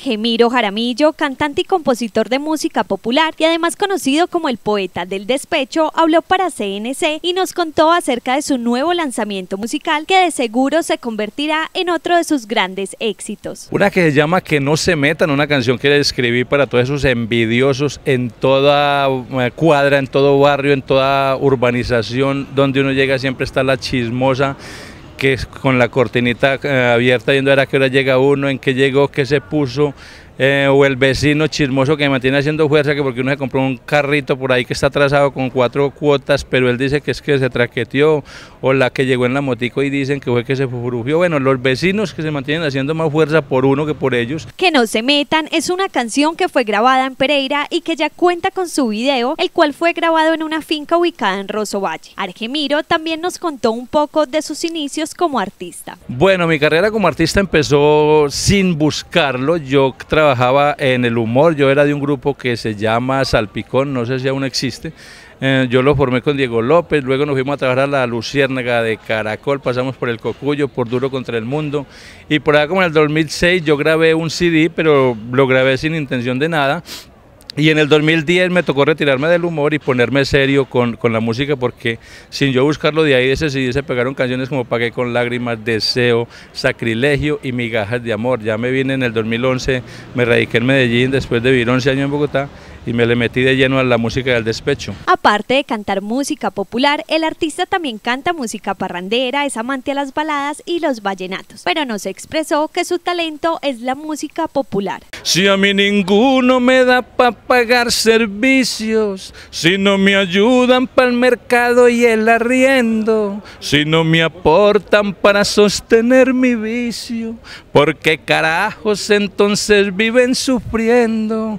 Gemiro Jaramillo, cantante y compositor de música popular y además conocido como el poeta del despecho, habló para CNC y nos contó acerca de su nuevo lanzamiento musical que de seguro se convertirá en otro de sus grandes éxitos. Una que se llama Que no se metan, una canción que le escribí para todos esos envidiosos en toda eh, cuadra, en todo barrio, en toda urbanización, donde uno llega siempre está la chismosa que con la cortinita eh, abierta yendo a ver a qué hora llega uno, en qué llegó, qué se puso, eh, o el vecino chismoso que mantiene haciendo fuerza que porque uno se compró un carrito por ahí que está trazado con cuatro cuotas, pero él dice que es que se traqueteó, o la que llegó en la motico y dicen que fue que se furugió. Bueno, los vecinos que se mantienen haciendo más fuerza por uno que por ellos. Que no se metan es una canción que fue grabada en Pereira y que ya cuenta con su video, el cual fue grabado en una finca ubicada en Rosso Valle. Argemiro también nos contó un poco de sus inicios como artista. Bueno, mi carrera como artista empezó sin buscarlo. Yo trabajé trabajaba en el humor, yo era de un grupo que se llama Salpicón, no sé si aún existe. Eh, yo lo formé con Diego López, luego nos fuimos a trabajar a la Luciérnaga de Caracol, pasamos por el Cocuyo, por Duro contra el Mundo. Y por allá como en el 2006 yo grabé un CD, pero lo grabé sin intención de nada y en el 2010 me tocó retirarme del humor y ponerme serio con, la música porque sin yo buscarlo de ahí de ese sí se pegaron canciones como Pagué con lágrimas, Deseo, Sacrilegio y Migajas de Amor. Ya me vine en el 2011, me radiqué en Medellín después de vivir 11 años en Bogotá y me le metí de lleno a la música del despecho. Aparte de cantar música popular, el artista también canta música parrandera, es amante a las baladas y los vallenatos, pero nos expresó que su talento es la música popular. Si a mí ninguno me da para pagar servicios, si no me ayudan para el mercado y el arriendo, si no me aportan para sostener mi vicio, porque carajos entonces viven sufriendo